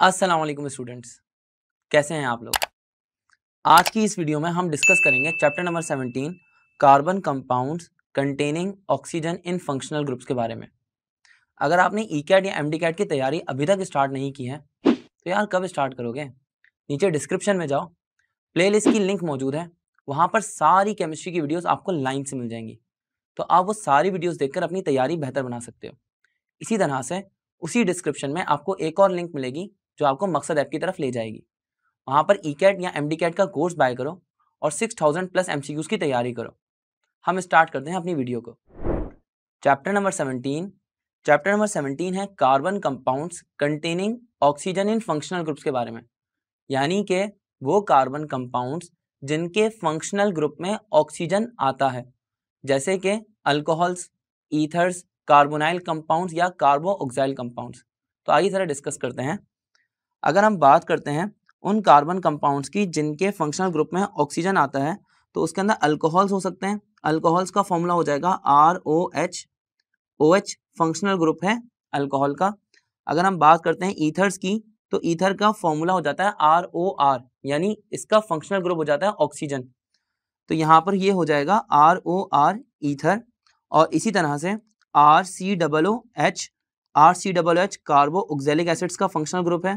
अस्सलाम वालेकुम स्टूडेंट्स कैसे हैं आप लोग आज की इस वीडियो में हम डिस्कस करेंगे chapter number 17 carbon compounds containing oxygen इन फंक्शनल ग्रुप्स के बारे में अगर आपने ई e कैट या एम डी कैट की तैयारी अभी तक स्टार्ट नहीं की है तो यार कब स्टार्ट करोगे नीचे डिस्क्रिप्शन में जाओ प्ले की लिंक मौजूद है वहाँ पर सारी केमिस्ट्री की वीडियोज आपको लाइन से मिल जाएंगी तो आप वो सारी वीडियोज़ देखकर अपनी तैयारी बेहतर बना सकते हो इसी तरह से उसी डिस्क्रिप्शन में आपको एक और लिंक मिलेगी जो आपको मकसद ऐप की तरफ ले जाएगी वहाँ पर ई या एम का कोर्स बाय करो और सिक्स प्लस एम की तैयारी करो हम स्टार्ट करते हैं अपनी वीडियो को chapter number seventeen chapter number seventeen है कार्बन कंपाउंड्स कंटेनिंग ऑक्सीजन इन फंक्शनल ग्रुप्स के बारे में यानी कि वो कार्बन कंपाउंड्स जिनके फंक्शनल ग्रुप में ऑक्सीजन आता है जैसे कि अल्कोहल्स ईथर्स कार्बोनाइल कंपाउंड्स या कार्बो ऑक्साइल कंपाउंड्स तो आइए ज़रा डिस्कस करते हैं अगर हम बात करते हैं उन कार्बन कंपाउंड्स की जिनके फंक्शनल ग्रुप में ऑक्सीजन आता है तो उसके अंदर अल्कोहल्स हो सकते हैं अल्कोहल्स का फॉर्मूला हो जाएगा R O H O H functional group है अल्कोहल का अगर हम बात करते हैं ईथर्स की तो ईथर का फॉर्मूला हो जाता है आर ओ आर यानी इसका फंक्शनल ग्रुप हो जाता है ऑक्सीजन तो यहाँ पर ये हो जाएगा आर ओ आर ईथर और इसी तरह से R C double O H R C double H carboxylic acids का फंक्शनल ग्रुप है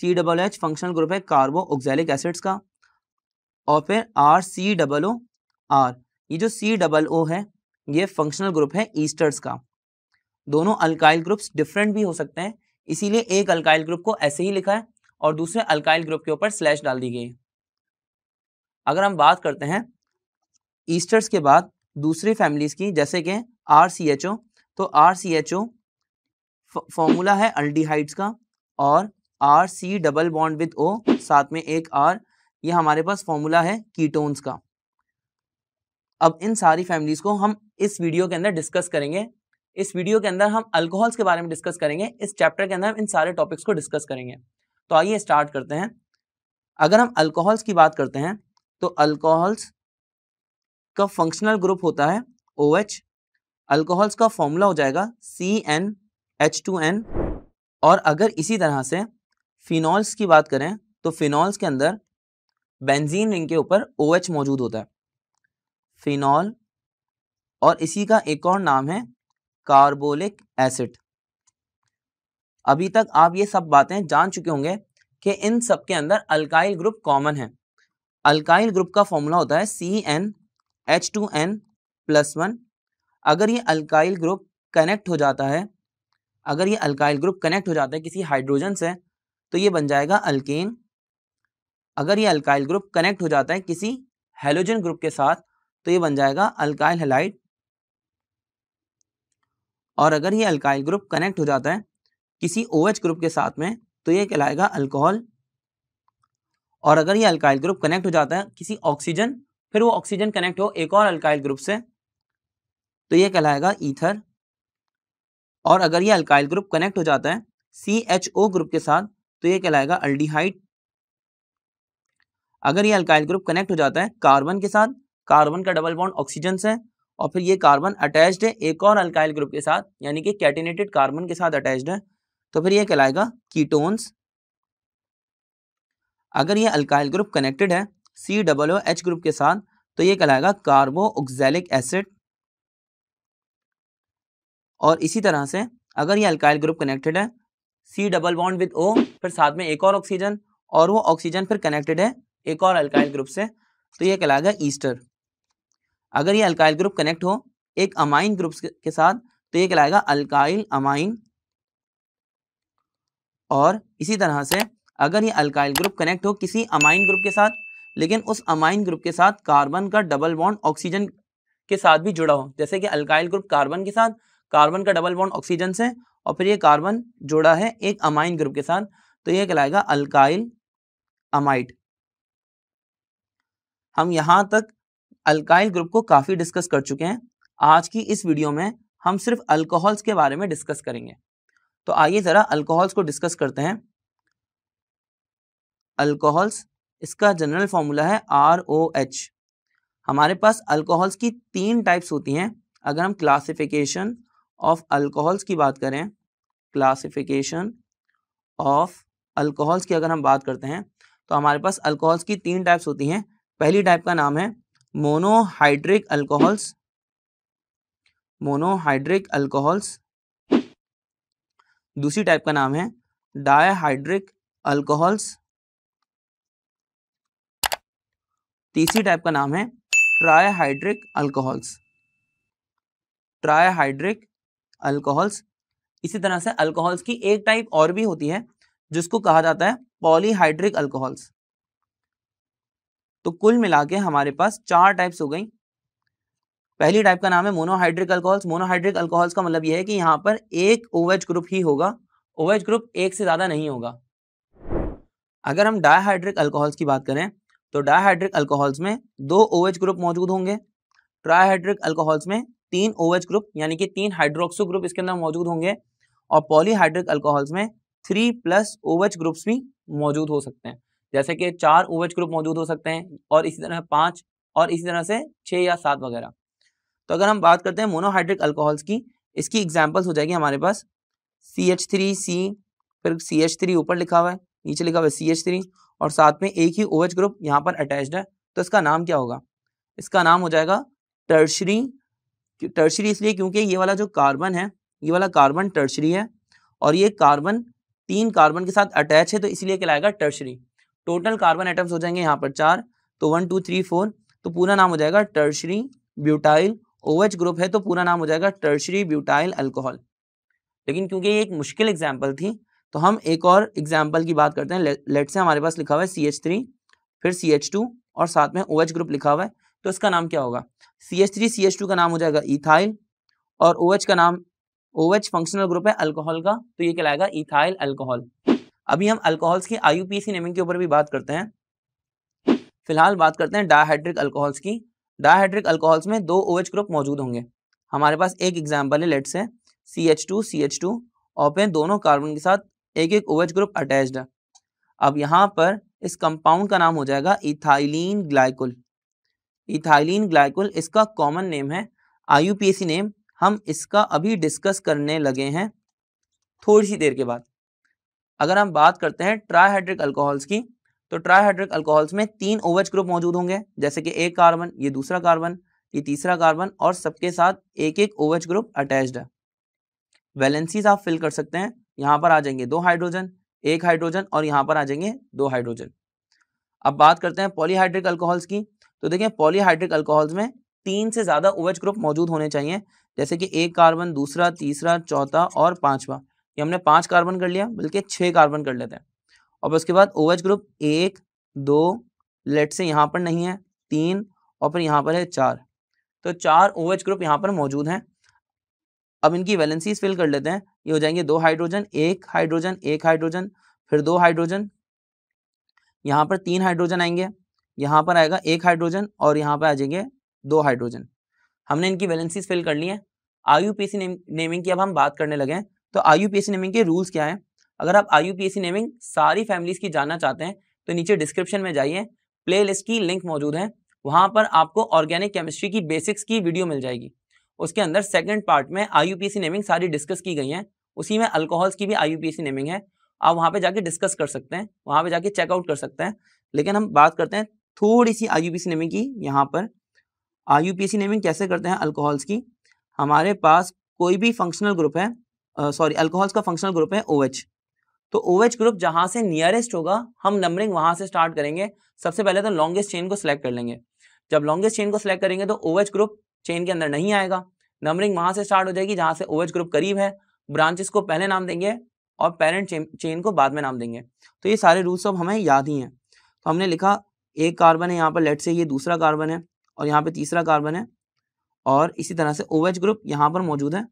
C double H functional group है कार्बो ऑक्जेलिक एसिड्स का और फिर R C double O R ये जो सी डबल ओ है ये फंक्शनल ग्रुप है ईस्टर्स का दोनों अल्काइल ग्रुप्स डिफरेंट भी हो सकते हैं इसीलिए एक अल्काइल ग्रुप को ऐसे ही लिखा है और दूसरे अल्काइल ग्रुप के ऊपर स्लैश डाल दी गई अगर हम बात करते हैं ईस्टर्स के बाद दूसरी फैमिलीज की जैसे कि आर सी एच ओ तो R C H O formula है अल्डीहाइड्स का और R C double bond with O साथ में एक आर ये हमारे पास फॉर्मूला है कीटोन्स का अब इन सारी फैमिलीज को हम इस वीडियो के अंदर डिस्कस करेंगे इस वीडियो के अंदर हम अल्कोहल्स के बारे में डिस्कस करेंगे इस चैप्टर के अंदर हम इन सारे टॉपिक्स को डिस्कस करेंगे तो आइए स्टार्ट करते हैं अगर हम अल्कोहल्स की बात करते हैं तो अल्कोहल्स का फंक्शनल ग्रुप होता है ओ एच अल्कोहल्स का फॉर्मूला हो जाएगा C N H two N और अगर इसी तरह से फिनॉल्स की बात करें तो फिनॉल्स के अंदर बेंजीन रिंग के ऊपर ओ OH मौजूद होता है फिनॉल और इसी का एक और नाम है कार्बोलिक एसिड अभी तक आप ये सब बातें जान चुके होंगे कि इन सब के अंदर अल्काइल ग्रुप कॉमन है अल्काइल ग्रुप का फॉर्मूला होता है C N H two N plus one अगर ये अल्काइल ग्रुप कनेक्ट हो जाता है अगर ये अल्काइल ग्रुप कनेक्ट हो जाता है किसी हाइड्रोजन से तो ये बन जाएगा अल्केन अगर ये अल्काइल ग्रुप कनेक्ट हो जाता है किसी हेलोजन ग्रुप के साथ तो ये बन जाएगा अल्काइल हेलाइड और अगर ये अल्काइल ग्रुप कनेक्ट हो जाता है किसी ओ OH ग्रुप के साथ में तो ये कहलाएगा अल्कोहल और अगर ये अल्काइल ग्रुप कनेक्ट हो जाता है किसी ऑक्सीजन फिर वो ऑक्सीजन कनेक्ट हो एक और अल्काइल ग्रुप से तो ये कहलाएगा ईथर और अगर ये अल्काइल ग्रुप कनेक्ट हो जाता है सी एच ओ ग्रुप के साथ तो ये कहलाएगा अल्डीहाइट अगर ये अल्काइल ग्रुप कनेक्ट हो जाता है कार्बन के साथ कार्बन का डबल बॉन्ड ऑक्सीजन से और फिर ये कार्बन अटैच्ड है एक और अल्काइल ग्रुप के साथ यानी कि कैटिनेटेड कार्बन के साथ अटैच्ड है तो फिर ये कहलाएगा कीटोन्स अगर ये अल्काइल ग्रुप कनेक्टेड है C double O H group के साथ तो ये कहलाएगा कार्बो ऑक्जेलिक एसिड और इसी तरह से अगर ये अल्काइल ग्रुप कनेक्टेड है C double bond with O फिर साथ में एक और ऑक्सीजन और वो ऑक्सीजन फिर कनेक्टेड है एक और अल्काइल ग्रुप से तो ये कहलाएगा ईस्टर अगर ये अल्काइल ग्रुप कनेक्ट हो एक अमाइन ग्रुप के साथ तो ये कहलाएगा अल्काइल अमाइन और इसी तरह से अगर ये अल्काइल ग्रुप कनेक्ट हो किसी अमाइन ग्रुप के साथ लेकिन उस अमाइन ग्रुप के साथ कार्बन का डबल बॉन्ड ऑक्सीजन के साथ भी जुड़ा हो जैसे कि अल्काइल ग्रुप कार्बन के साथ कार्बन का डबल बॉन्ड ऑक्सीजन से और फिर ये कार्बन जुड़ा है एक अमाइन ग्रुप के साथ तो ये कहलाएगा अल्काइल अमाइट हम यहां तक अल्काइल ग्रुप को काफ़ी डिस्कस कर चुके हैं आज की इस वीडियो में हम सिर्फ अल्कोहल्स के बारे में डिस्कस करेंगे तो आइए ज़रा अल्कोहल्स को डिस्कस करते हैं अल्कोहल्स इसका जनरल फॉर्मूला है आर ओ एच हमारे पास अल्कोहल्स की तीन टाइप्स होती हैं अगर हम क्लासिफिकेशन ऑफ अल्कोहल्स की बात करें क्लासिफिकेशन ऑफ अल्कोहल्स की अगर हम बात करते हैं तो हमारे पास अल्कोहल्स की तीन टाइप्स होती हैं पहली टाइप का नाम है मोनोहाइड्रिक अल्कोहल्स मोनोहाइड्रिक अल्कोहल्स दूसरी टाइप का नाम है डायहाइड्रिक अल्कोहल्स तीसरी टाइप का नाम है ट्राईहाइड्रिक अल्कोहल्स ट्राईहाइड्रिक अल्कोहल्स इसी तरह से अल्कोहल्स की एक टाइप और भी होती है जिसको कहा जाता है पॉलीहाइड्रिक अल्कोहल्स तो कुल मिला के हमारे पास चार टाइप्स हो गई पहली टाइप का नाम है मोनोहाइड्रिक अल्कोहल्स मोनोहाइड्रिक अल्कोहल्स का मतलब यह है कि यहाँ पर एक ओवेज ग्रुप ही होगा ओवेज ग्रुप एक से ज़्यादा नहीं होगा अगर हम डायहाइड्रिक अल्कोहल्स की बात करें तो डायहाइड्रिक अल्कोहल्स में दो ओ OH ग्रुप मौजूद होंगे ट्राईहाइड्रिक अल्कोहल्स में तीन ओ OH ग्रुप यानी कि तीन हाइड्रोक्सो ग्रुप इसके अंदर मौजूद होंगे और पॉलीहाइड्रिक अल्कोहल्स में three plus O OH groups भी मौजूद हो सकते हैं जैसे कि चार ओ OH ग्रुप मौजूद हो सकते हैं और इसी तरह पाँच और इसी तरह से छः या सात वगैरह तो अगर हम बात करते हैं मोनोहाइड्रिक अल्कोहल्स की इसकी एग्जाम्पल्स हो जाएगी हमारे पास सी फिर सी ऊपर लिखा हुआ है नीचे लिखा हुआ है सी और साथ में एक ही ओ OH ग्रुप यहाँ पर अटैच्ड है तो इसका नाम क्या होगा इसका नाम हो जाएगा टर्शरी टर्शरी इसलिए क्योंकि ये वाला जो कार्बन है ये वाला कार्बन टर्शरी है और ये कार्बन तीन कार्बन के साथ अटैच है तो इसलिए कहलाएगा टर्शरी टोटल कार्बन एटम्स हो जाएंगे यहाँ पर चार तो वन टू थ्री फोर तो पूरा नाम हो जाएगा टर्शरी ब्यूटाइल ओएच ग्रुप है तो पूरा नाम हो जाएगा टर्शरी ब्यूटाइल अल्कोहल लेकिन क्योंकि ये एक मुश्किल एग्जाम्पल थी तो हम एक और एग्जाम्पल की बात करते हैं लेट से हमारे पास लिखा हुआ है सी एच थ्री फिर सी एच टू और साथ में ओ एच ग्रुप लिखा हुआ है तो इसका नाम क्या होगा C H three C H two का नाम हो जाएगा इथाइल और ओ OH का नाम ओ OH फंक्शनल ग्रुप है अल्कोहल का तो ये कहलाएगा इथाइल अल्कोहल अभी हम अल्कोहल्स की सी नेमिंग के ऊपर भी बात करते हैं फिलहाल बात करते हैं डायहाइड्रिक अल्कोहल्स की डायहाइड्रिक अल्कोहल्स में दो ओ OH ग्रुप मौजूद होंगे हमारे पास एक एग्जाम्पल है let say C H two C H two और दोनों कार्बन के साथ एक एक ओएच ग्रुप अटैच्ड है अब यहाँ पर इस कंपाउंड का नाम हो जाएगा इथाइलिन ग्लाइकोल इथाइलिन ग्लाइकोल इसका कॉमन नेम है आई नेम हम इसका अभी डिस्कस करने लगे हैं थोड़ी सी देर के बाद अगर हम बात करते हैं ट्राईहाइड्रिक अल्कोहल्स की तो ट्राईहाइड्रिक अल्कोहल्स में तीन ओवच ग्रुप मौजूद होंगे जैसे कि एक कार्बन ये दूसरा कार्बन ये तीसरा कार्बन और सबके साथ एक एक ओवच ग्रुप अटैच्ड है वैलेंसीज आप फिल कर सकते हैं यहां पर आ जाएंगे दो हाइड्रोजन एक हाइड्रोजन और यहां पर आ जाएंगे दो हाइड्रोजन अब बात करते हैं पॉलीहाइड्रिक अल्कोहल्स की तो देखिये पॉलीहाइड्रिक अल्कोहल्स में तीन से ज़्यादा ओवेज ग्रुप मौजूद होने चाहिए जैसे कि एक कार्बन दूसरा तीसरा चौथा और पांचवा ये हमने पांच कार्बन कर लिया बल्कि छह कार्बन कर लेते हैं और उसके बाद ओवेज ग्रुप एक दो लेट से यहाँ पर नहीं है तीन और फिर यहाँ पर है चार तो चार ओवेज ग्रुप यहाँ पर मौजूद हैं अब इनकी वैलेंसीज फिल कर लेते हैं ये हो जाएंगे दो हाइड्रोजन एक हाइड्रोजन एक हाइड्रोजन फिर दो हाइड्रोजन यहाँ पर तीन हाइड्रोजन आएंगे यहाँ पर आएगा एक हाइड्रोजन और यहाँ पर आ जाएंगे दो हाइड्रोजन हमने इनकी वैलेंसीज फिल कर ली है आई पी नेमिंग की अब हम बात करने लगे हैं तो आई नेमिंग के रूल्स क्या है अगर आप आई नेमिंग सारी फैमिलीज की जानना चाहते हैं तो नीचे डिस्क्रिप्शन में जाइए प्लेलिस्ट की लिंक मौजूद है वहां पर आपको ऑर्गेनिक केमिस्ट्री की बेसिक्स की वीडियो मिल जाएगी उसके अंदर सेकंड पार्ट में आईयूपीएसी नेमिंग सारी डिस्कस की गई है उसी में अल्कोहल्स की भी आईयूपीएसी नेमिंग है आप वहाँ पे जाके डिस्कस कर सकते हैं वहाँ पे जाके चेकआउट कर सकते हैं लेकिन हम बात करते हैं थोड़ी सी आई नेमिंग की यहाँ पर आई नेमिंग कैसे करते हैं अल्कोहल्स की हमारे पास कोई भी फंक्शनल ग्रुप है सॉरी अल्कोहल्स का फंक्शनल ग्रुप है ओ OH. तो ओ OH ग्रुप जहाँ से नियरेस्ट होगा हम नंबरिंग वहाँ से स्टार्ट करेंगे सबसे पहले तो लॉन्गेस्ट चेन को सिलेक्ट कर लेंगे जब लॉन्गेस्ट चेन को सिलेक्ट करेंगे तो ओ OH ग्रुप चेन के अंदर नहीं आएगा नंबरिंग वहां से स्टार्ट हो जाएगी जहां से ओएच ग्रुप करीब है ब्रांचेस को पहले नाम देंगे और पेरेंट चेन, को बाद में नाम देंगे तो ये सारे रूल्स अब हमें याद ही हैं तो हमने लिखा एक कार्बन है यहाँ पर लेट से ये दूसरा कार्बन है और यहाँ पे तीसरा कार्बन है और इसी तरह से ओ ग्रुप यहाँ पर मौजूद है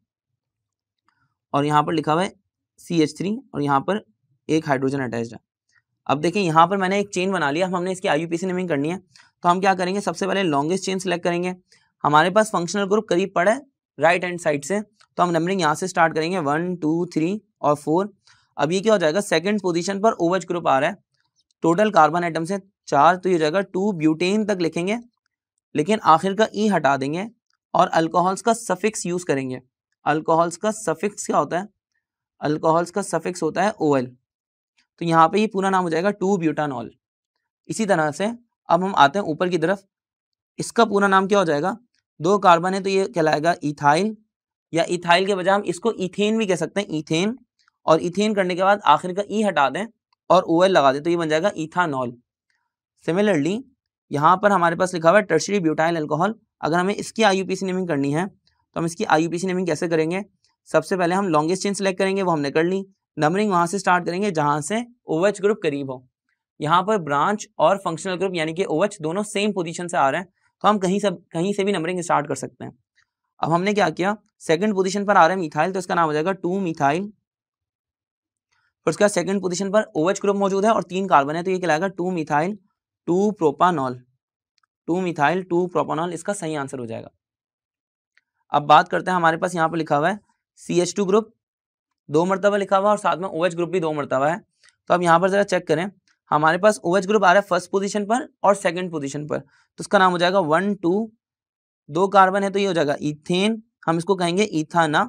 और यहाँ पर लिखा हुआ है सी एच थ्री और यहाँ पर एक हाइड्रोजन अटैच है अब देखें यहाँ पर मैंने एक चेन बना लिया अब हमने इसकी आई यू नेमिंग करनी है तो हम क्या करेंगे सबसे पहले लॉन्गेस्ट चेन सेलेक्ट करेंगे हमारे पास फंक्शनल ग्रुप करीब पड़ा है राइट हैंड साइड से तो हम नंबरिंग यहाँ से स्टार्ट करेंगे वन टू थ्री और फोर अब ये क्या हो जाएगा सेकंड पोजीशन पर ओवज ग्रुप आ रहा है टोटल कार्बन आइटम से चार तो ये हो जाएगा टू ब्यूटेन तक लिखेंगे लेकिन आखिर का ई e हटा देंगे और अल्कोहल्स का सफिक्स यूज़ करेंगे अल्कोहल्स का सफिक्स क्या होता है अल्कोहल्स का सफिक्स होता है ओएल तो यहाँ पे ये पूरा नाम हो जाएगा टू ब्यूटानॉल इसी तरह से अब हम आते हैं ऊपर की तरफ इसका पूरा नाम क्या हो जाएगा दो कार्बन है तो ये कहलाएगा इथाइल या इथाइल के बजाय हम इसको इथेन भी कह सकते हैं इथेन और इथेन करने के बाद आखिर का ई हटा दें और ओ लगा दें तो ये बन जाएगा इथानॉल सिमिलरली यहाँ पर हमारे पास लिखा हुआ है टर्शरी ब्यूटाइल अल्कोहल अगर हमें इसकी आई नेमिंग करनी है तो हम इसकी आई नेमिंग कैसे करेंगे सबसे पहले हम लॉन्गेस्ट चेन सेलेक्ट करेंगे वो हमने कर ली नंबरिंग वहाँ से स्टार्ट करेंगे जहाँ से ओ ग्रुप करीब हो यहाँ पर ब्रांच और फंक्शनल ग्रुप यानी कि ओ दोनों सेम पोजीशन से आ रहे हैं तो हम कहीं से कहीं से भी नंबरिंग स्टार्ट कर सकते हैं अब हमने क्या किया सेकंड पोजीशन पर आ रहा है मिथाइल तो इसका नाम हो जाएगा टू मिथाइल फिर उसका सेकंड पोजीशन पर ओएच ग्रुप मौजूद है और तीन कार्बन है तो ये कहलाएगा two methyl two propanol two methyl two propanol इसका सही आंसर हो जाएगा अब बात करते हैं हमारे पास यहाँ पर लिखा हुआ है सी एच टू ग्रुप दो मरतबा लिखा हुआ है और साथ में ओ OH ग्रुप भी दो मरतबा है तो अब यहाँ पर ज़रा चेक करें हमारे पास ओ OH ग्रुप आ रहा है फर्स्ट पोजिशन पर और सेकेंड पोजिशन पर तो उसका नाम हो जाएगा वन टू दो कार्बन है तो ये हो जाएगा इथेन हम इसको कहेंगे इथाना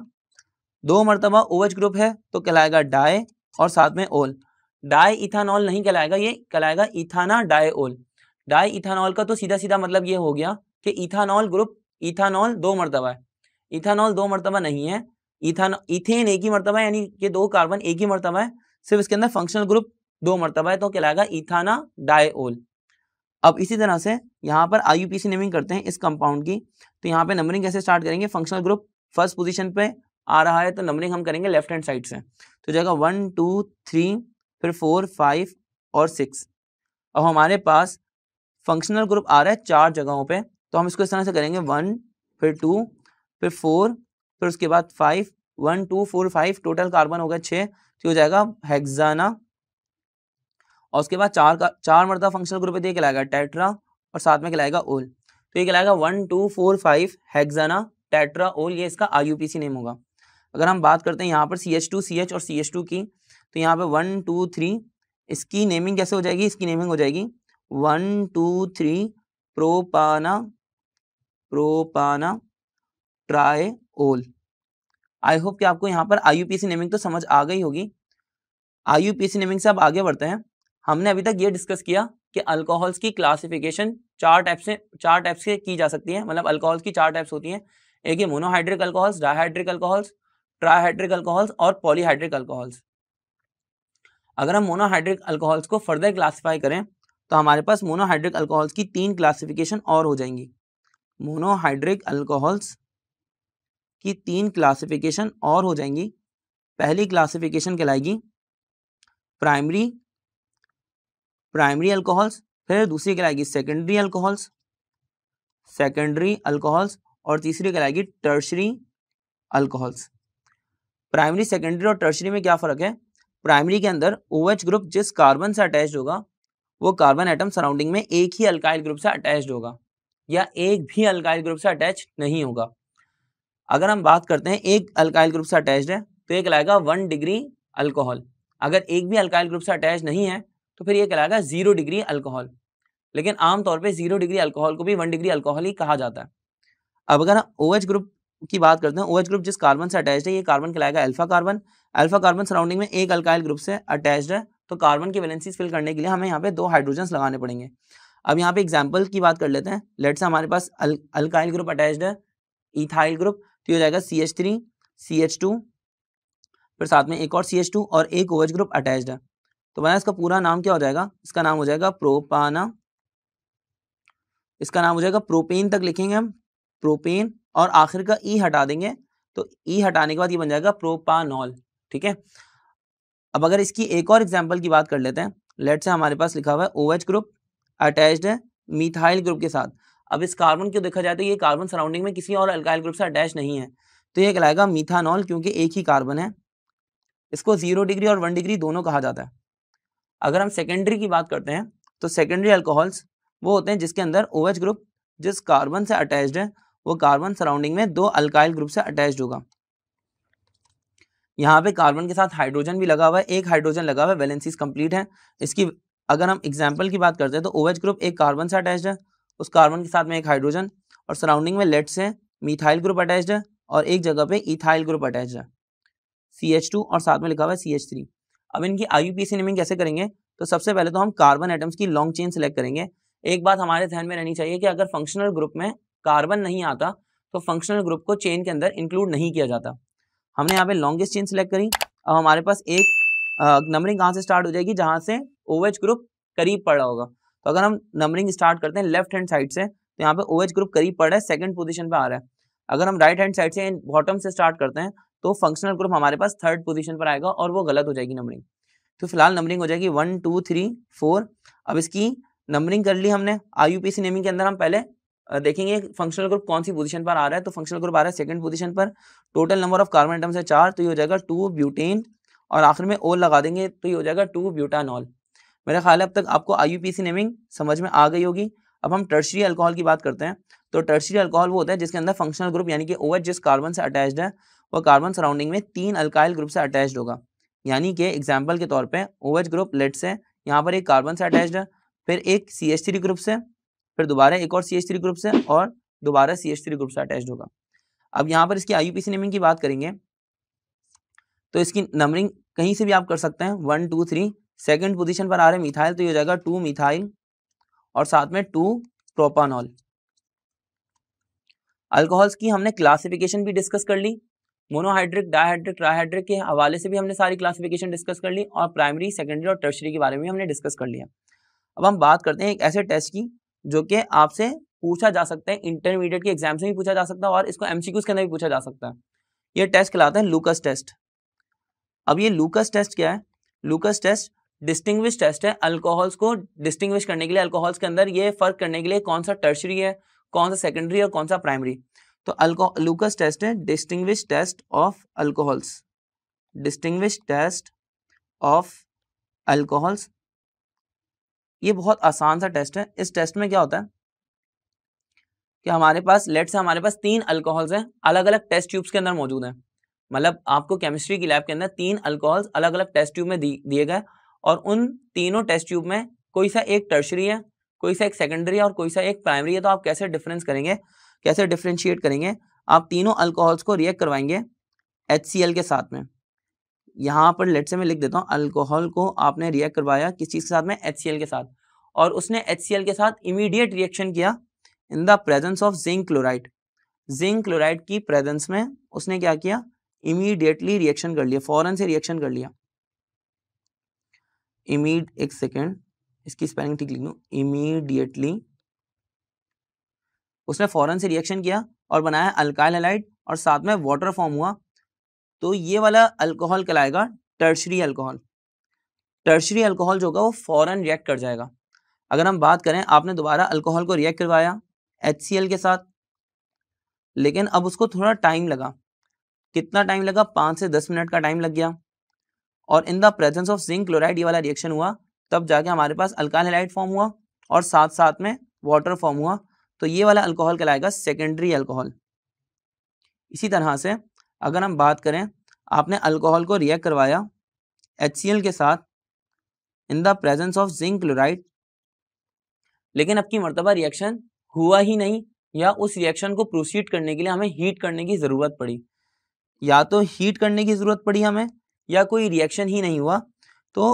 दो मरतबा ओ OH ग्रुप है तो कहलाएगा डाय और साथ में ओल डाई इथानॉल नहीं कहलाएगा ये कहलाएगा ethane di ol di ethanol का तो सीधा सीधा मतलब ये हो गया कि इथानॉल ग्रुप इथानॉल दो मरतबा है इथानॉल दो मरतबा नहीं है इथान इथेन एक ही मरतबा यानी कि दो कार्बन एक ही मरतबा है सिर्फ इसके अंदर फंक्शनल ग्रुप दो मरतबा है तो कहलाएगा इथाना डायओल अब इसी तरह से यहाँ पर I U P C naming करते हैं इस कंपाउंड की तो यहाँ पे नंबरिंग कैसे स्टार्ट करेंगे फंक्शनल ग्रुप फर्स्ट पोजीशन पे आ रहा है तो नंबरिंग हम करेंगे लेफ्ट हैंड साइड से तो जाएगा वन टू थ्री फिर फोर फाइव और सिक्स अब हमारे पास फंक्शनल ग्रुप आ रहा है चार जगहों पे तो हम इसको इस तरह से करेंगे वन फिर टू फिर फोर फिर उसके बाद five one two four five total carbon हो गया छः तो हो जाएगा हेक्साना और उसके बाद चार का चार मरदा फंक्शनल ग्रुप दिया कहलाएगा टेट्रा और साथ में कहलाएगा ओल तो ये कहलाएगा one two four five hexane tetra ol ये इसका आई नेम होगा अगर हम बात करते हैं यहाँ पर C H two C H और सी एच टू की तो यहाँ पर वन टू थ्री इसकी नेमिंग कैसे हो जाएगी इसकी नेमिंग हो जाएगी one two three propane propane tri ol I hope कि आपको यहाँ पर आई नेमिंग तो समझ आ गई होगी आई नेमिंग से आप आगे बढ़ते हैं हमने अभी तक ये डिस्कस किया कि अल्कोहल्स की क्लासिफिकेशन चार टाइप से चार टाइप से की जा सकती है मतलब अल्कोहल्स की चार टाइप्स होती हैं एक ही monohydric alcohols dihydric alcohols trihydric alcohols और पॉलीहाइड्रिक अल्कोहल्स अगर हम मोनोहाइड्रिक अल्कोहल्स को फर्दर क्लासीफाई करें तो हमारे पास मोनोहाइड्रिक अल्कोहल्स की तीन क्लासिफिकेशन और हो जाएंगी मोनोहाइड्रिक अल्कोहल्स की तीन क्लासिफिकेशन और हो जाएंगी पहली क्लासिफिकेशन कहलाएगी प्राइमरी प्राइमरी अल्कोहल्स फिर दूसरी कहलाएगी सेकेंडरी अल्कोहल्स सेकेंडरी अल्कोहल्स और तीसरी कहलाएगी टर्शरी अल्कोहल्स प्राइमरी सेकेंडरी और टर्शरी में क्या फर्क है प्राइमरी के अंदर ओ OH ग्रुप जिस कार्बन से अटैच होगा वो कार्बन एटम सराउंडिंग में एक ही अल्काइल ग्रुप से अटैच होगा या एक भी अल्काइल ग्रुप से अटैच नहीं होगा अगर हम बात करते हैं एक अल्काइल ग्रुप से अटैच है तो एक लाएगा वन डिग्री अल्कोहल अगर एक भी अल्काइल ग्रुप से अटैच नहीं है तो फिर ये कहलाएगा जीरो डिग्री अल्कोहल लेकिन आमतौर पर जीरो डिग्री अल्कोहल को भी वन डिग्री अल्कोहल ही कहा जाता है अब अगर हम ओ ग्रुप की बात करते हैं ओ ग्रुप जिस कार्बन से अटैच है ये कार्बन कहलाएगा alpha carbon alpha carbon surrounding में एक अल्काइल ग्रुप से अटैच है तो कार्बन की वैलेंसी फिल करने के लिए हमें यहाँ पे दो हाइड्रोजन लगाने पड़ेंगे अब यहाँ पे एग्जाम्पल की बात कर लेते हैं लेट से हमारे पास अल्काइल ग्रुप अटैच है इथाइल ग्रुप तो ये हो जाएगा C H three C H two फिर साथ में एक और सी एच टू और एक ओएच ग्रुप अटैच है तो बना इसका पूरा नाम क्या हो जाएगा इसका नाम हो जाएगा प्रोपाना इसका नाम हो जाएगा प्रोपेन तक लिखेंगे हम प्रोपेन और आखिर का ई e हटा देंगे तो ई e हटाने के बाद ये बन जाएगा प्रोपानॉल ठीक है अब अगर इसकी एक और एग्जाम्पल की बात कर लेते हैं लेट से हमारे पास लिखा हुआ है ओ एच ग्रुप अटैच्ड है मिथाइल ग्रुप के साथ अब इस कार्बन क्यों देखा जाए तो ये कार्बन सराउंडिंग में किसी और अल्काइल ग्रुप से अटैच नहीं है तो ये कहलाएगा मिथानॉल क्योंकि एक ही कार्बन है इसको जीरो डिग्री और वन डिग्री दोनों कहा जाता है अगर हम सेकेंडरी की बात करते हैं तो सेकेंडरी अल्कोहल्स वो होते हैं जिसके अंदर ओ OH ग्रुप जिस कार्बन से अटैच्ड है वो कार्बन सराउंडिंग में दो अल्काइल ग्रुप से अटैच्ड होगा यहाँ पे कार्बन के साथ हाइड्रोजन भी लगा हुआ है एक हाइड्रोजन लगा हुआ है वैलेंसीज कंप्लीट है इसकी अगर हम एग्जाम्पल की बात करते हैं तो ओ OH ग्रुप एक कार्बन से अटैच्ड है उस कार्बन के साथ में एक हाइड्रोजन और सराउंडिंग में लेट से मिथाइल ग्रुप अटैच्ड है और एक जगह पे इथाइल ग्रुप अटैच्ड है सी एच टू और साथ में लिखा हुआ है सी एच थ्री अब इनकी आईयूपीएसी नेमिंग कैसे करेंगे तो सबसे पहले तो हम कार्बन आइटम्स की लॉन्ग चेन सेलेक्ट करेंगे एक बात हमारे ध्यान में रहनी चाहिए कि अगर फंक्शनल ग्रुप में कार्बन नहीं आता तो फंक्शनल ग्रुप को चेन के अंदर इंक्लूड नहीं किया जाता हमने यहाँ पे लॉन्गेस्ट चेन सेलेक्ट करी अब हमारे पास एक नंबरिंग कहाँ से स्टार्ट हो जाएगी जहाँ से ओ OH ग्रुप करीब पड़ा होगा तो अगर हम नंबरिंग स्टार्ट करते हैं लेफ्ट हैंड साइड से तो यहाँ पे ओ OH ग्रुप करीब पड़ रहा है सेकेंड पोजिशन पर आ रहा है अगर हम राइट हैंड साइड से बॉटम से स्टार्ट करते हैं तो फंक्शनल ग्रुप हमारे पास थर्ड पोजिशन पर आएगा और वो गलत हो जाएगी नंबरिंग तो फिलहाल नंबरिंग हो जाएगी वन टू थ्री फोर अब इसकी नंबरिंग कर ली हमने आई नेमिंग के अंदर हम पहले देखेंगे फंक्शनल ग्रुप कौन सी पोजीशन पर आ रहा है तो फंक्शनल ग्रुप आ रहा है सेकंड पोजीशन पर total number of carbon atoms है चार तो ये हो जाएगा टू ब्यूटेन और आखिर में ओल लगा देंगे तो ये हो जाएगा टू ब्यूटानॉल मेरा ख्याल है अब तक आपको आई नेमिंग समझ में आ गई होगी अब हम टर्शरी अल्कोहल की बात करते हैं तो टर्शरी अल्कोहल वो होता है जिसके अंदर फंक्शनल ग्रुप यानी कि ओएच जिस कार्बन से अटैच्ड है वह कार्बन सराउंडिंग में तीन अल्काइल ग्रुप से अटैच होगा यानी कि एग्जाम्पल के तौर पर ओ एच ग्रुप लेट से यहाँ पर एक कार्बन से अटैच है फिर एक सी एच थ्री ग्रुप से फिर दोबारा एक और सी एच थ्री ग्रुप से और दोबारा सी एच थ्री ग्रुप से अटैच होगा अब यहाँ पर इसकी I U P C naming की बात करेंगे तो इसकी नंबरिंग कहीं से भी आप कर सकते हैं one two three second position पर आ रहे मिथाइल तो ये हो जाएगा टू मिथाइल और साथ में टू प्रोपानॉल अल्कोहल्स की हमने क्लासिफिकेशन भी डिस्कस कर ली मोनोहाइड्रिक डायहाइड्रिक ट्राइहाइड्रिक के हवाले से भी हमने सारी क्लासिफिकेशन डिस्कस कर ली और प्राइमरी सेकेंडरी और टर्शरी के बारे में हमने डिस्कस कर लिया अब हम बात करते हैं एक ऐसे टेस्ट की जो कि आपसे पूछा जा सकता है इंटरमीडिएट के एग्जाम से भी पूछा जा सकता है और इसको एमसीक्यूज के अंदर भी पूछा जा सकता है ये टेस्ट कहलाता है लूकस टेस्ट अब ये लूकस टेस्ट क्या है लूकस टेस्ट डिस्टिंग्विश टेस्ट है अल्कोहल्स को डिस्टिंग्विश करने के लिए अल्कोहल्स के अंदर ये फर्क करने के लिए कौन सा टर्शरी है कौन सा सेकेंडरी और कौन सा प्राइमरी तो लूकस टेस्ट है distinguish test of alcohols distinguish test of alcohols ये बहुत आसान सा टेस्ट है इस टेस्ट में क्या होता है कि हमारे पास लेट से हमारे पास तीन अल्कोहल्स हैं अलग अलग टेस्ट ट्यूब्स के अंदर मौजूद हैं मतलब आपको केमिस्ट्री की लैब के अंदर तीन अल्कोहल्स अलग अलग टेस्ट ट्यूब में दिए गए और उन तीनों टेस्ट ट्यूब में कोई सा एक टर्शरी है कोई सा एक सेकेंडरी और कोई सा एक प्राइमरी है तो आप कैसे डिफरेंस करेंगे कैसे डिफ्रेंशिएट करेंगे आप तीनों अल्कोहल्स को रिएक्ट करवाएंगे एच के साथ में यहाँ पर लेट से मैं लिख देता हूँ अल्कोहल को आपने रिएक्ट करवाया किस चीज़ के साथ में एच के साथ और उसने एच के साथ इमीडिएट रिएक्शन किया in the presence of zinc chloride zinc chloride की प्रेजेंस में उसने क्या किया इमीडिएटली रिएक्शन कर लिया फौरन से रिएक्शन कर लिया इमीड एक सेकेंड इसकी स्पेलिंग ठीक लिख लू इमीडिएटली उसने फॉरन से रिएक्शन किया और बनाया अल्काइल हेलाइट और साथ में वाटर फॉर्म हुआ तो ये वाला अल्कोहल कहलाएगा टर्शरी अल्कोहल टर्शरी अल्कोहल जो होगा वो फॉरन रिएक्ट कर जाएगा अगर हम बात करें आपने दोबारा अल्कोहल को रिएक्ट करवाया एच के साथ लेकिन अब उसको थोड़ा टाइम लगा कितना टाइम लगा पाँच से दस मिनट का टाइम लग गया और in the presence of zinc chloride ये वाला रिएक्शन हुआ तब जाके हमारे पास अल्काल हेलाइट फॉर्म हुआ और साथ साथ में वाटर फॉर्म हुआ तो ये वाला अल्कोहल कहलाएगा सेकेंडरी अल्कोहल इसी तरह से अगर हम बात करें आपने अल्कोहल को रिएक्ट करवाया एच के साथ in the presence of zinc chloride लेकिन आपकी मरतबा रिएक्शन हुआ ही नहीं या उस रिएक्शन को प्रोसीड करने के लिए हमें हीट करने की ज़रूरत पड़ी या तो हीट करने की ज़रूरत पड़ी हमें या कोई रिएक्शन ही नहीं हुआ तो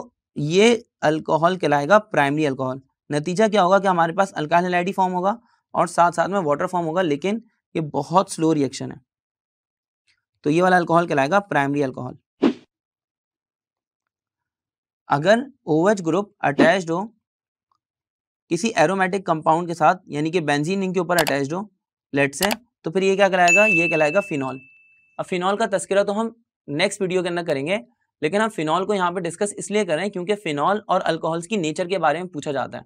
ये अल्कोहल कहलाएगा प्राइमरी अल्कोहल नतीजा क्या होगा कि हमारे पास अल्काइल हेलाइडी फॉर्म होगा और साथ साथ में वाटर फॉर्म होगा लेकिन ये बहुत स्लो रिएक्शन है तो ये वाला अल्कोहल कहलाएगा प्राइमरी अल्कोहल अगर ओवेज ग्रुप अटैच हो किसी एरोमेटिक कंपाउंड के साथ यानी कि बेंजीन के ऊपर अटैच हो लेट से तो फिर ये क्या कहलाएगा ये कहलाएगा फिनॉल अब फिनॉल का तस्करा तो हम नेक्स्ट वीडियो के अंदर करेंगे लेकिन हम फिनॉल को यहाँ पर डिस्कस इसलिए कर रहे हैं क्योंकि फिनॉल और अल्कोहल्स की नेचर के बारे में पूछा जाता है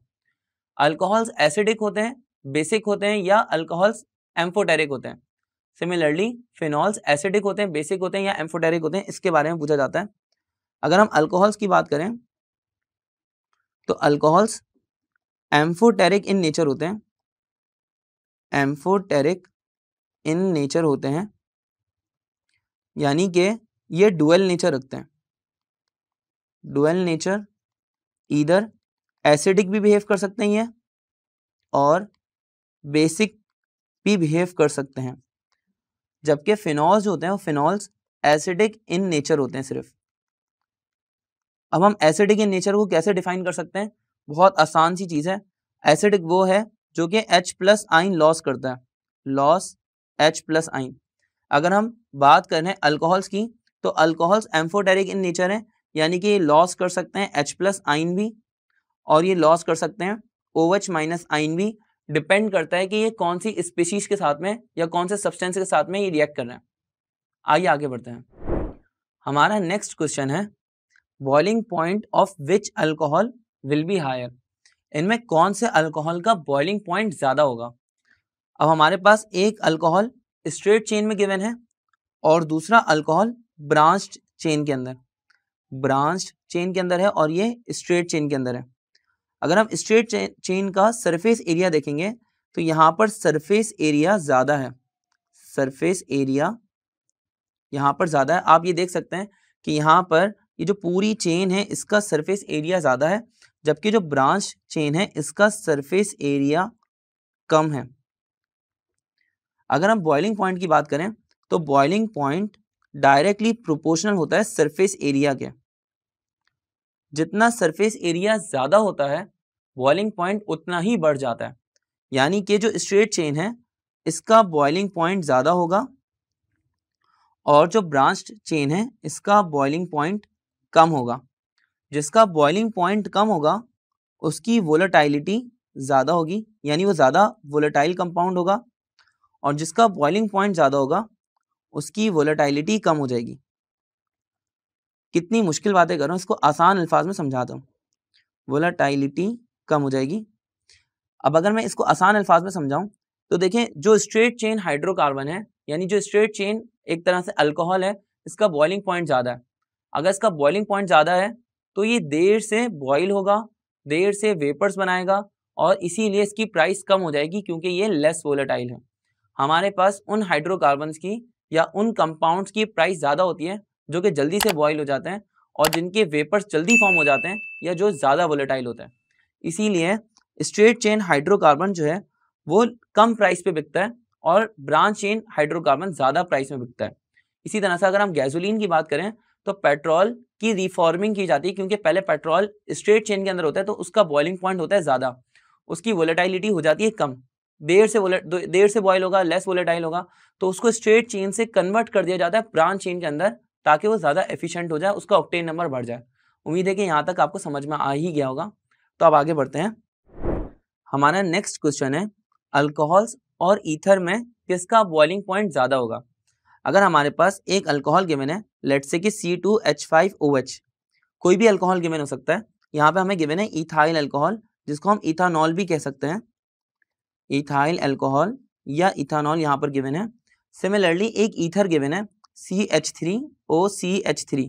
अल्कोहल्स एसिडिक होते हैं बेसिक होते हैं या अल्कोहल्स एम्फोटेरिक होते हैं सिमिलरली फिनॉल्स एसिडिक होते हैं बेसिक होते हैं या एम्फोटेरिक होते हैं इसके बारे में पूछा जाता है अगर हम अल्कोहल्स की बात करें तो अल्कोहल्स एम्फोटेरिक इन नेचर होते हैं एम्फोटेरिक इन नेचर होते हैं यानी कि ये डुअल नेचर रखते हैं डुअल नेचर इधर एसिडिक भी बिहेव कर सकते हैं ये और बेसिक भी बिहेव कर सकते हैं जबकि फिनॉल्स होते हैं वो फिनॉल्स एसिडिक इन नेचर होते हैं सिर्फ अब हम एसिडिक इन नेचर को कैसे डिफाइन कर सकते हैं बहुत आसान सी चीज़ है एसिडिक वो है जो कि H प्लस आइन लॉस करता है लॉस H प्लस आइन अगर हम बात करें अल्कोहल्स की तो अल्कोहल्स एम्फोटेरिक इन नेचर है यानी कि ये लॉस कर सकते हैं एच प्लस आइन भी और ये लॉस कर सकते हैं ओ एच माइनस आइन भी डिपेंड करता है कि ये कौन सी स्पीशीज के साथ में या कौन से सब्सटेंस के साथ में ये रिएक्ट कर रहे हैं आइए आगे बढ़ते हैं हमारा नेक्स्ट क्वेश्चन है boiling point of which alcohol will be higher इनमें कौन से अल्कोहल का बॉइलिंग पॉइंट ज़्यादा होगा अब हमारे पास एक अल्कोहल स्ट्रेट चेन में गिवन है और दूसरा अल्कोहल ब्रांच चेन के अंदर ब्रांच चेन के अंदर है और ये स्ट्रेट चेन के अंदर है अगर हम स्ट्रेट चेन का सरफेस एरिया देखेंगे तो यहाँ पर सरफेस एरिया ज़्यादा है सरफेस एरिया यहाँ पर ज़्यादा है आप ये देख सकते हैं कि यहाँ पर ये जो पूरी चेन है इसका सरफेस एरिया ज़्यादा है जबकि जो ब्रांच चेन है इसका सरफेस एरिया कम है अगर हम बॉइलिंग पॉइंट की बात करें तो बॉइलिंग पॉइंट डायरेक्टली प्रोपोर्शनल होता है सरफेस एरिया के जितना सरफेस एरिया ज़्यादा होता है बॉइलिंग पॉइंट उतना ही बढ़ जाता है यानी कि जो स्ट्रेट चेन है इसका बॉइलिंग पॉइंट ज़्यादा होगा और जो ब्रांच चेन है इसका बॉइलिंग पॉइंट कम होगा जिसका बॉइलिंग पॉइंट कम होगा उसकी वोलेटाइलिटी ज़्यादा होगी यानी वो ज़्यादा वोलेटाइल कंपाउंड होगा और जिसका बॉइलिंग पॉइंट ज़्यादा होगा उसकी वोलेटाइलिटी कम हो जाएगी कितनी मुश्किल बातें कर रहा हूँ इसको आसान अल्फाज में समझाता हूँ वोलाटाइलिटी कम हो जाएगी अब अगर मैं इसको आसान अल्फाज में समझाऊँ तो देखें जो स्ट्रेट चेन हाइड्रोकार्बन है यानी जो स्ट्रेट चेन एक तरह से अल्कोहल है इसका बॉइलिंग पॉइंट ज़्यादा है अगर इसका बॉइलिंग पॉइंट ज़्यादा है तो ये देर से बॉइल होगा देर से वेपर्स बनाएगा और इसीलिए इसकी प्राइस कम हो जाएगी क्योंकि ये लेस वोलेटाइल है हमारे पास उन हाइड्रोकार्बन्स की या उन कंपाउंड्स की प्राइस ज़्यादा होती है जो कि जल्दी से बॉयल हो जाते हैं और जिनके वेपर्स जल्दी फॉर्म हो जाते हैं या जो ज़्यादा वोलेटाइल होते हैं इसीलिए स्ट्रेट चेन हाइड्रोकार्बन जो है वो कम प्राइस पे बिकता है और ब्रांच चेन हाइड्रोकार्बन ज़्यादा प्राइस में बिकता है इसी तरह से अगर हम गैसोलीन की बात करें तो पेट्रोल की रिफॉर्मिंग की जाती है क्योंकि पहले पेट्रोल स्ट्रेट चेन के अंदर होता है तो उसका बॉइलिंग पॉइंट होता है ज़्यादा उसकी वोलेटाइलिटी हो जाती है कम देर से देर से बॉयल होगा लेस वोलेटाइल होगा तो उसको स्ट्रेट चेन से कन्वर्ट कर दिया जाता है ब्रांच चेन के अंदर ताकि वो ज़्यादा एफिशिएंट हो जाए उसका ऑक्टेन नंबर बढ़ जाए उम्मीद है कि यहाँ तक आपको समझ में आ ही गया होगा तो अब आगे बढ़ते हैं हमारा नेक्स्ट क्वेश्चन है अल्कोहल्स और ईथर में किसका बॉइलिंग पॉइंट ज़्यादा होगा अगर हमारे पास एक अल्कोहल गिवन है लेट से कि C two H five O H कोई भी अल्कोहल गिवन हो सकता है यहाँ पे हमें गिवन है इथाइल अल्कोहल जिसको हम इथानॉल भी कह सकते हैं इथाइल अल्कोहल या इथानॉल यहाँ पर गिवन है सिमिलरली एक ईथर गिवन है C H three O C H three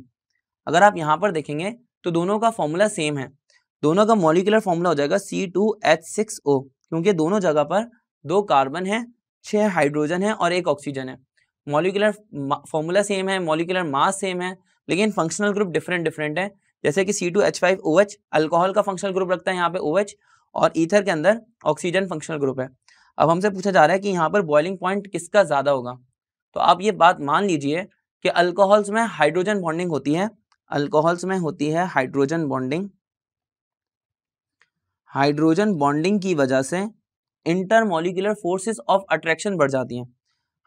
अगर आप यहाँ पर देखेंगे तो दोनों का फॉर्मूला सेम है दोनों का मॉलिकुलर फॉर्मूला हो जाएगा C two H six O क्योंकि दोनों जगह पर दो कार्बन है छः हाइड्रोजन है और एक ऑक्सीजन है मॉलिकुलर फॉर्मूला सेम है मॉलिकुलर मास सेम है लेकिन फंक्शनल ग्रुप डिफरेंट डिफरेंट है जैसे कि C two H five O H alcohol का फंक्शनल ग्रुप रखता है यहाँ पे ओ एच और ईथर के अंदर ऑक्सीजन फंक्शनल ग्रुप है अब हमसे पूछा जा रहा है कि यहाँ पर बॉइलिंग पॉइंट किसका ज़्यादा होगा तो आप ये बात मान लीजिए कि अल्कोहल्स में हाइड्रोजन बॉन्डिंग होती है अल्कोहल्स में होती है हाइड्रोजन बॉन्डिंग हाइड्रोजन बॉन्डिंग की वजह से इंटरमोलिकुलर फोर्सेस ऑफ अट्रैक्शन बढ़ जाती हैं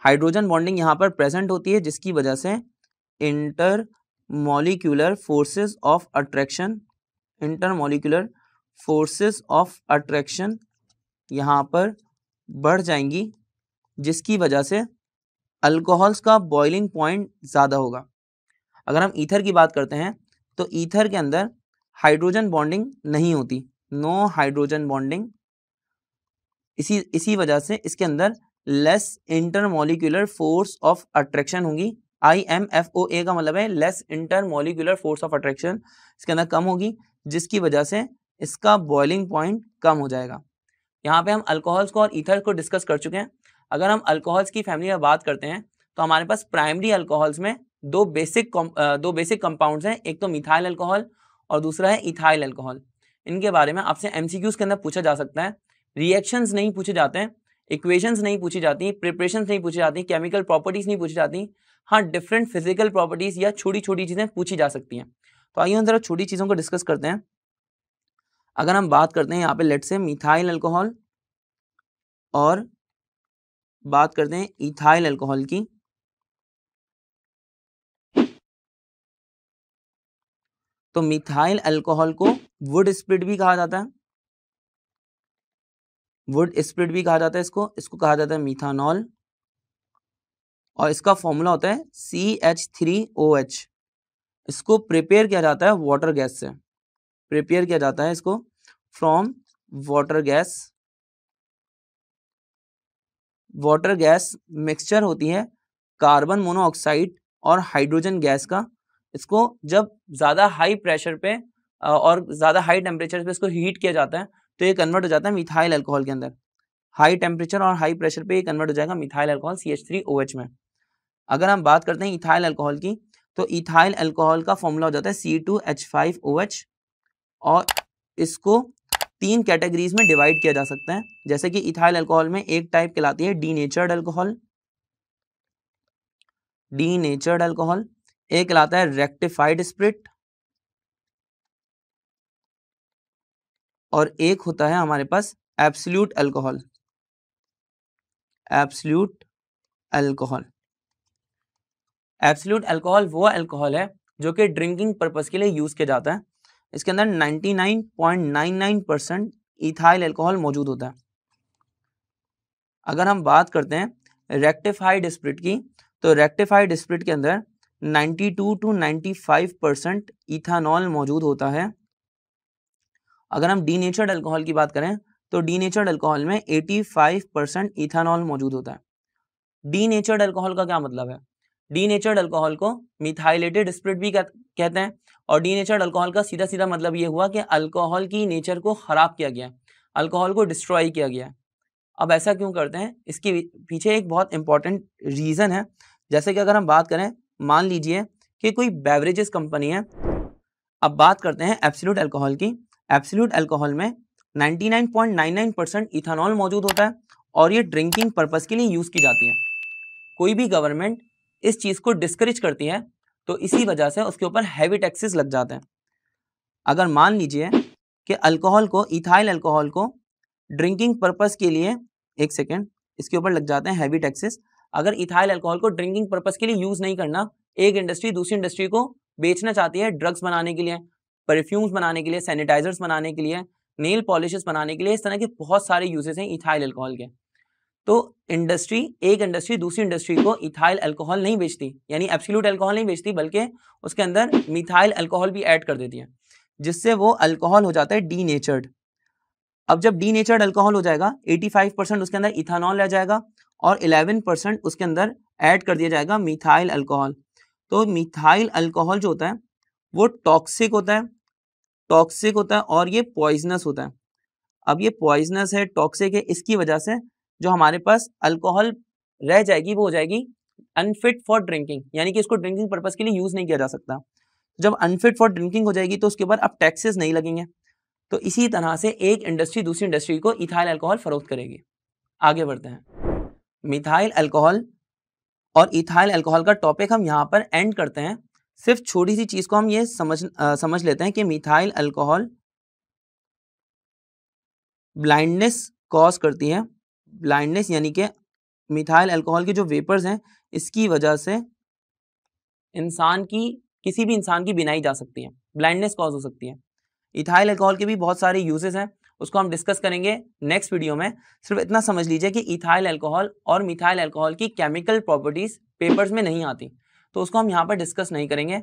हाइड्रोजन बॉन्डिंग यहाँ पर प्रेजेंट होती है जिसकी वजह से intermolecular forces of attraction intermolecular forces of attraction यहाँ पर बढ़ जाएंगी जिसकी वजह से अल्कोहल्स का बॉइलिंग पॉइंट ज़्यादा होगा अगर हम ईथर की बात करते हैं तो ईथर के अंदर हाइड्रोजन बॉन्डिंग नहीं होती नो हाइड्रोजन बॉन्डिंग इसी इसी वजह से इसके अंदर less intermolecular force of attraction होगी I M F O A का मतलब है less intermolecular force of attraction इसके अंदर कम होगी जिसकी वजह से इसका बॉइलिंग पॉइंट कम हो जाएगा यहाँ पे हम अल्कोहल्स को और ईथर को डिस्कस कर चुके हैं अगर हम अल्कोहल्स की फैमिली में बात करते हैं तो हमारे पास प्राइमरी अल्कोहल्स में दो बेसिक दो बेसिक कंपाउंड्स हैं एक तो मिथाइल अल्कोहल और दूसरा है इथाइल अल्कोहल इनके बारे में आपसे एम के अंदर पूछा जा सकता है रिएक्शंस नहीं पूछे जाते हैं इक्वेशंस नहीं पूछी जाती प्रिपरेशन नहीं पूछी जाती केमिकल प्रॉपर्टीज़ नहीं पूछी जाती हाँ डिफरेंट फिजिकल प्रॉपर्टीज़ या छोटी छोटी चीज़ें पूछी जा सकती हैं तो आइए हम जरा छोटी चीज़ों को डिस्कस करते हैं अगर हम बात करते हैं यहाँ पे लेट से मिथाइल अल्कोहल और बात करते हैं इथाइल अल्कोहल की तो मिथाइल अल्कोहल को वुड स्प्रिट भी कहा जाता है वुड स्प्रिट भी कहा जाता है इसको इसको कहा जाता है मिथानॉल और इसका फॉर्मूला होता है C H three O H इसको प्रिपेयर किया जाता है वाटर गैस से प्रिपेयर किया जाता है इसको from water gas water gas mixture होती है कार्बन मोनोऑक्साइड और हाइड्रोजन गैस का इसको जब ज़्यादा हाई प्रेशर पे और ज़्यादा हाई टेम्परेचर पे इसको हीट किया जाता है तो ये कन्वर्ट हो जाता है मिथाइल अल्कोहल के अंदर हाई टेम्परेचर और हाई प्रेशर पे ये कन्वर्ट हो जाएगा methyl alcohol C H three O H में अगर हम बात करते हैं इथाइल अल्कोहल की तो इथाइल अल्कोहल का फॉर्मूला हो जाता है C two H five O H और इसको तीन कैटेगरीज में डिवाइड किया जा सकता है जैसे कि इथाइल अल्कोहल में एक टाइप कहलाती है denatured alcohol denatured alcohol एक कहलाता है रेक्टिफाइड स्प्रिट और एक होता है हमारे पास absolute alcohol absolute alcohol absolute alcohol वो अल्कोहल है जो कि ड्रिंकिंग पर्पज के लिए यूज किया जाता है इसके अंदर 99.99 परसेंट इथाइल एल्कोहल मौजूद होता है अगर हम बात करते हैं रेक्टिफाइड स्प्रिट की तो रेक्टिफाइड स्प्रिट के अंदर 92 टू 95 परसेंट इथानॉल मौजूद होता है अगर हम डी नेचर्ड एल्कोहल की बात करें तो डी नेचर्ड एल्कोहल में 85 परसेंट इथानॉल मौजूद होता है डी नेचर्ड एल्कोहल का क्या मतलब है डी नेचर्ड एल्कोहल को मिथाइलेटेड स्प्रिट भी कहते हैं और डी नेचर अल्कोहल का सीधा सीधा मतलब ये हुआ कि अल्कोहल की नेचर को ख़राब किया गया अल्कोहल को डिस्ट्रॉय किया गया अब ऐसा क्यों करते हैं इसके पीछे एक बहुत इंपॉर्टेंट रीज़न है जैसे कि अगर हम बात करें मान लीजिए कि कोई बेवरेजेस कंपनी है अब बात करते हैं एप्सिलूट अल्कोहल की एप्सिलूट अल्कोहल में 99.99 परसेंट इथानॉल मौजूद होता है और ये ड्रिंकिंग पर्पज़ के लिए यूज़ की जाती है कोई भी गवर्नमेंट इस चीज़ को डिस्करेज करती है तो इसी वजह से उसके ऊपर हैवी टैक्सेस लग जाते हैं अगर मान लीजिए कि अल्कोहल को इथाइल अल्कोहल को ड्रिंकिंग पर्पस के लिए एक सेकेंड इसके ऊपर लग जाते हैं हैवी टैक्सेस अगर इथाइल अल्कोहल को ड्रिंकिंग पर्पस के लिए यूज़ नहीं करना एक इंडस्ट्री दूसरी इंडस्ट्री को बेचना चाहती है ड्रग्स बनाने के लिए परफ्यूम्स बनाने के लिए सैनिटाइजर्स बनाने के लिए नेल पॉलिशेस बनाने के लिए इस तरह के बहुत सारे यूजेस हैं इथाइल अल्कोहल के तो इंडस्ट्री एक इंडस्ट्री दूसरी इंडस्ट्री को इथाइल अल्कोहल नहीं बेचती यानी एब्सोल्यूट अल्कोहल नहीं बेचती बल्कि उसके अंदर मिथाइल अल्कोहल भी ऐड कर देती है जिससे वो अल्कोहल हो जाता है डी नेचर्ड अब जब डी नेचर्ड अल्कोहल हो जाएगा 85 परसेंट उसके अंदर इथानॉल रह जाएगा और 11 परसेंट उसके अंदर ऐड कर दिया जाएगा मिथाइल अल्कोहल तो मिथाइल अल्कोहल जो होता है वो टॉक्सिक होता है टॉक्सिक होता है और ये पॉइजनस होता है अब ये पॉइजनस है टॉक्सिक है इसकी वजह से जो हमारे पास अल्कोहल रह जाएगी वो हो जाएगी अनफिट फॉर ड्रिंकिंग यानी कि इसको ड्रिंकिंग पर्पज के लिए यूज नहीं किया जा सकता जब अनफिट फॉर ड्रिंकिंग हो जाएगी तो उसके ऊपर अब टैक्सेस नहीं लगेंगे तो इसी तरह से एक इंडस्ट्री दूसरी इंडस्ट्री को इथाइल अल्कोहल फरोख्त करेगी आगे बढ़ते हैं मिथाइल अल्कोहल और इथाइल अल्कोहल का टॉपिक हम यहाँ पर एंड करते हैं सिर्फ छोटी सी चीज़ को हम ये समझ आ, समझ लेते हैं कि मिथाइल अल्कोहल ब्लाइंडनेस कॉज करती है ब्लाइंडनेस यानी कि मिथाइल अल्कोहल के जो वेपर्स हैं इसकी वजह से इंसान की किसी भी इंसान की बिनाई जा सकती है ब्लाइंडनेस कॉज हो सकती है इथाइल अल्कोहल के भी बहुत सारे यूजेस हैं उसको हम डिस्कस करेंगे नेक्स्ट वीडियो में सिर्फ इतना समझ लीजिए कि इथाइल अल्कोहल और मिथाइल अल्कोहल की केमिकल प्रॉपर्टीज पेपर्स में नहीं आती तो उसको हम यहाँ पर डिस्कस नहीं करेंगे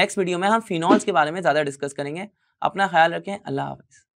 नेक्स्ट वीडियो में हम फिनॉल्स के बारे में ज़्यादा डिस्कस करेंगे अपना ख्याल रखें अल्लाह हाफिज़